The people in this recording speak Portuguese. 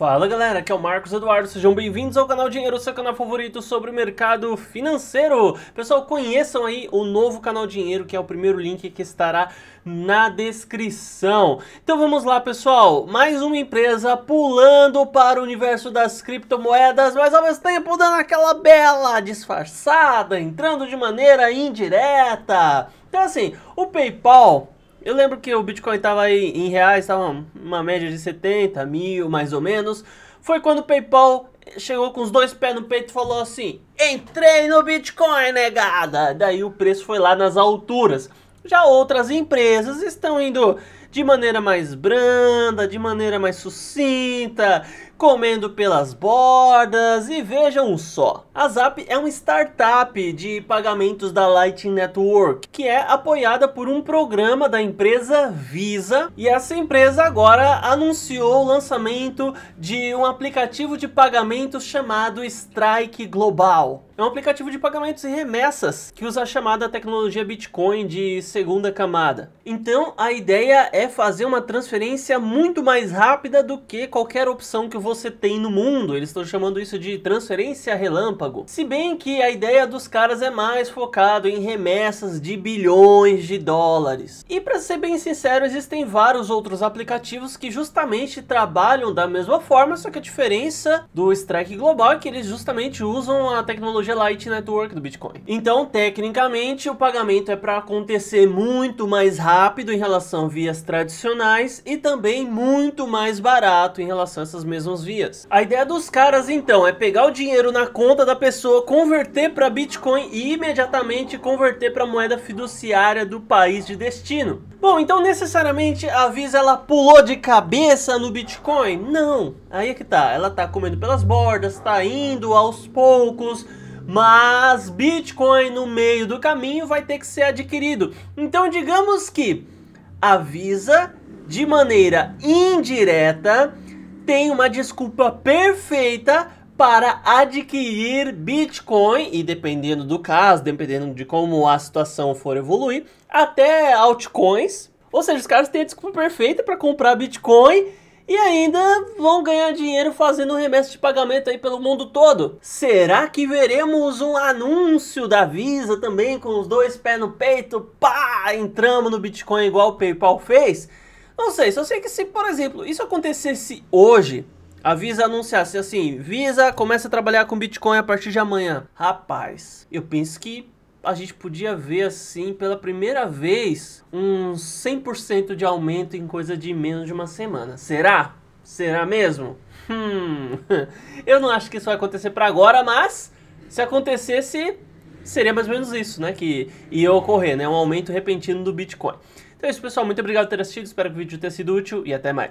Fala galera, aqui é o Marcos Eduardo, sejam bem-vindos ao canal Dinheiro, seu canal favorito sobre o mercado financeiro. Pessoal, conheçam aí o novo canal Dinheiro, que é o primeiro link que estará na descrição. Então vamos lá, pessoal, mais uma empresa pulando para o universo das criptomoedas, mas ao mesmo tempo dando aquela bela disfarçada, entrando de maneira indireta. Então assim, o PayPal eu lembro que o Bitcoin estava aí em reais, estava uma média de 70 mil, mais ou menos. Foi quando o PayPal chegou com os dois pés no peito e falou assim: Entrei no Bitcoin, negada! Daí o preço foi lá nas alturas. Já outras empresas estão indo de maneira mais branda, de maneira mais sucinta, comendo pelas bordas e vejam só. A Zap é uma startup de pagamentos da Lightning Network, que é apoiada por um programa da empresa Visa, e essa empresa agora anunciou o lançamento de um aplicativo de pagamentos chamado Strike Global. É um aplicativo de pagamentos e remessas que usa a chamada tecnologia Bitcoin de segunda camada. Então a ideia é fazer uma transferência muito mais rápida do que qualquer opção que você tem no mundo. Eles estão chamando isso de transferência relâmpago. Se bem que a ideia dos caras é mais focado em remessas de bilhões de dólares. E para ser bem sincero, existem vários outros aplicativos que justamente trabalham da mesma forma, só que a diferença do Strike Global é que eles justamente usam a tecnologia Light Network do Bitcoin. Então, tecnicamente, o pagamento é para acontecer muito mais rápido em relação a vias tradicionais e também muito mais barato em relação a essas mesmas vias. A ideia dos caras, então, é pegar o dinheiro na conta da pessoa, converter para Bitcoin e imediatamente converter para moeda fiduciária do país de destino. Bom, então necessariamente a Visa ela pulou de cabeça no Bitcoin? Não. Aí é que tá, ela tá comendo pelas bordas, tá indo aos poucos mas Bitcoin no meio do caminho vai ter que ser adquirido. Então, digamos que a Visa, de maneira indireta, tem uma desculpa perfeita para adquirir Bitcoin e dependendo do caso, dependendo de como a situação for evoluir, até altcoins. Ou seja, os caras têm a desculpa perfeita para comprar Bitcoin e ainda vão ganhar dinheiro fazendo remessa de pagamento aí pelo mundo todo. Será que veremos um anúncio da Visa também com os dois pés no peito? Pá, entramos no Bitcoin igual o PayPal fez? Não sei, só sei que se, por exemplo, isso acontecesse hoje, a Visa anunciasse assim, Visa começa a trabalhar com Bitcoin a partir de amanhã. Rapaz, eu penso que a gente podia ver assim pela primeira vez um 100% de aumento em coisa de menos de uma semana. Será? Será mesmo? Hum. Eu não acho que isso vai acontecer para agora, mas se acontecesse, seria mais ou menos isso, né, que ia ocorrer, né, um aumento repentino do Bitcoin. Então é isso, pessoal, muito obrigado por ter assistido, espero que o vídeo tenha sido útil e até mais.